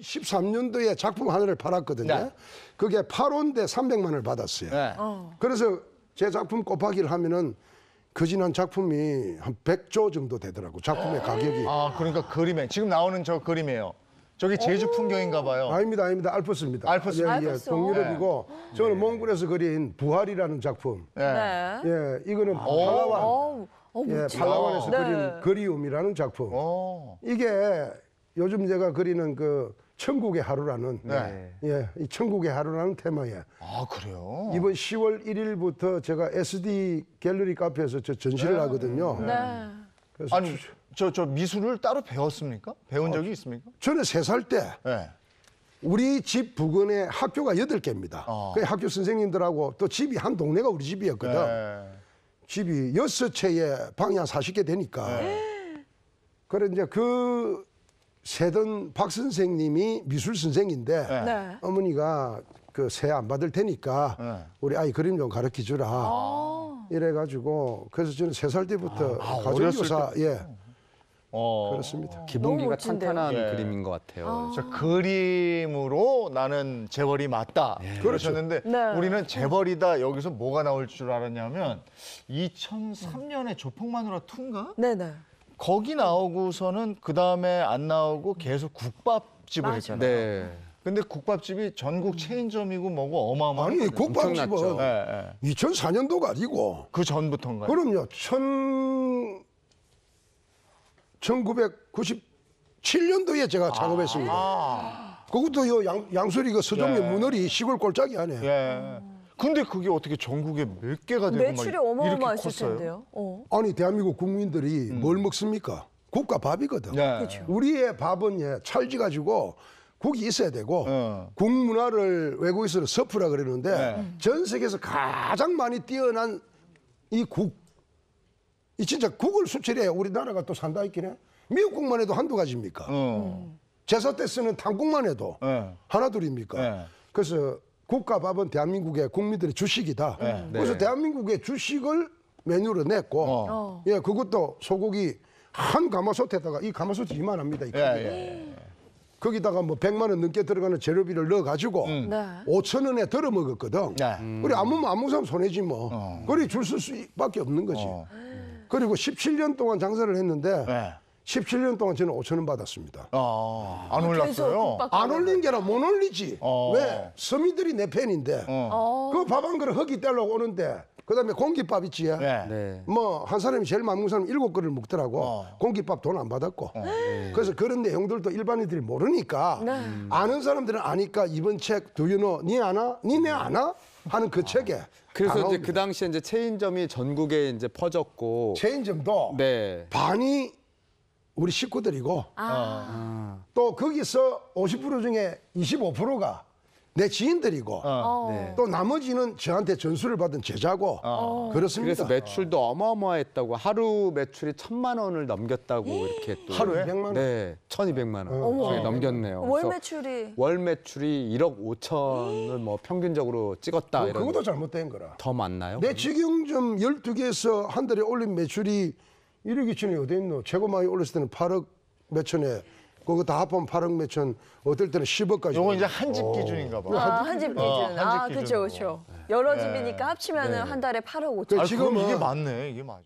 2013년도에 작품 하나를 팔았거든요. 네. 그게 8원대 300만 원을 받았어요. 네. 어. 그래서 제 작품 곱하기를 하면은 그 지난 작품이 한 100조 정도 되더라고. 작품의 어. 가격이. 아, 그러니까 그림에 지금 나오는 저 그림이에요. 저기 제주 풍경인가 봐요. 아닙니다, 아닙니다. 알프스입니다. 알프스. 예, 예 알프스. 동유럽이고 네. 저는 네. 몽골에서 그린 부활이라는 작품. 네. 네. 예, 이거는 아. 팔라완. 어우, 예, 팔라완에서 네. 그린 그리움이라는 작품. 오. 이게 요즘 제가 그리는 그 천국의 하루라는 네. 예, 이 천국의 하루라는 테마에 아 그래요? 이번 10월 1일부터 제가 SD 갤러리 카페에서 저 전시를 네. 하거든요. 네. 네. 그래서 아니 저, 저 미술을 따로 배웠습니까? 배운 어, 적이 있습니까? 저는 세 살때 네. 우리 집 부근에 학교가 여덟 개입니다 어. 그 학교 선생님들하고 또 집이 한 동네가 우리 집이었거든. 네. 집이 여섯 채에 방이 한 40개 되니까. 네. 그래 이제 그 세던 박 선생님이 미술 선생인데 네. 네. 어머니가 그 새 안 받을 테니까 네. 우리 아이 그림 좀 가르쳐 주라. 아. 이래가지고 그래서 저는 세 살 때부터 아, 아 가정교사 예 어. 그렇습니다. 어, 기본기가 멋 탄탄한 예. 그림인 것 같아요. 저 아. 그림으로 나는 재벌이 맞다 예. 그러셨는데 그렇죠. 네. 우리는 재벌이다 여기서 뭐가 나올 줄 알았냐면 2003년에 조폭마누라 2인가? 네네. 거기 나오고서는 그 다음에 안 나오고 계속 국밥집을 맞아. 했잖아요. 네. 근데 국밥집이 전국 체인점이고 뭐고 어마어마한 아니 국밥집은 예, 예. 2004년도가 아니고 그 전부터인가요? 그럼요. 천... 1997년도에 제가 아. 작업했습니다. 그것도 요 양, 양수리 그 서종의 예. 문어리 시골 골짜기 안에 예. 근데 그게 어떻게 전국에 몇 개가 되고 매출이 어마어마했을 텐데요. 어. 아니 대한민국 국민들이 음. 뭘 먹습니까? 국가 밥이거든. 네. 그렇죠. 우리의 밥은 예, 찰지 가지고 국이 있어야 되고 어. 국문화를 외국에서는 서프라 그러는데 네. 전 세계에서 가장 많이 뛰어난 이 국. 이 진짜 국을 수출해야 우리나라가 또 산다 있긴 해. 미국 만 해도 한두 가지입니까? 어. 제사 때 쓰는 탕국만 해도 네. 하나 둘입니까? 네. 그래서 국가밥은 대한민국의 국민들의 주식이다. 음. 네. 네. 그래서 네. 대한민국의 주식을 메뉴로 냈고, 어. 예, 그것도 소고기 한 가마솥에다가 이 가마솥이 이만합니다. 이 예, 예, 예. 거기다가 뭐 100만 원 넘게 들어가는 재료비를 넣어가지고 음. 네. 5천 원에 덜어 먹었거든. 네. 음. 그래 아무 아무 사람 손해지 뭐. 어. 그래 줄 수밖에 없는 거지. 어. 그리고 17년 동안 장사를 했는데 네. 17년 동안 저는 5천 원 받았습니다. 아, 안 올랐어요? 안 올린 게 아니라 못 올리지. 어. 왜? 서민들이 내 팬인데. 어. 어. 그밥 한 그릇 허기 떼려고 오는데 그다음에 공깃밥 있지. 네. 네. 뭐한 사람이 제일 많은 사람 일곱 그릇 먹더라고. 어. 공깃밥 돈 안 받았고. 어. 네. 그래서 그런 내용들도 일반인들이 모르니까 네. 아는 사람들은 아니까 이번 책 두유노 니 아나? 니네 음. 아나? 하는 그 아. 책에 그래서 이제 그 당시에 이제 체인점이 전국에 이제 퍼졌고 체인점도 네. 반이 우리 식구들이고 아. 아. 또 거기서 50% 중에 25%가 내 지인들이고 어. 어. 네. 또 나머지는 저한테 전수를 받은 제자고 어. 어. 그렇습니다. 그래서 매출도 어마어마했다고 하루 매출이 천만 원을 넘겼다고 이렇게 또 하루에? 200만 원? 네, 천이백만 원어 거의 넘겼네요. 월 매출이 월 매출이 1억 5천을 뭐 평균적으로 찍었다 그, 이런 그것도 잘못된 거라. 더 많나요? 내 직영점 12개에서 한 달에 올린 매출이 1억 2천이 어디 있노? 최고 많이 올렸을 때는 8억 몇 천에 그거 다 합하면 8억 몇 천, 어떨 때는 10억까지. 요거 이제 한집 어. 기준인가 봐. 아, 한집 어, 기준. 어, 한 아, 기준. 그렇죠, 그렇죠. 여러 네. 집이니까 합치면 네. 한 달에 8억 5천. 아, 지금 이게 맞네, 이게 맞아.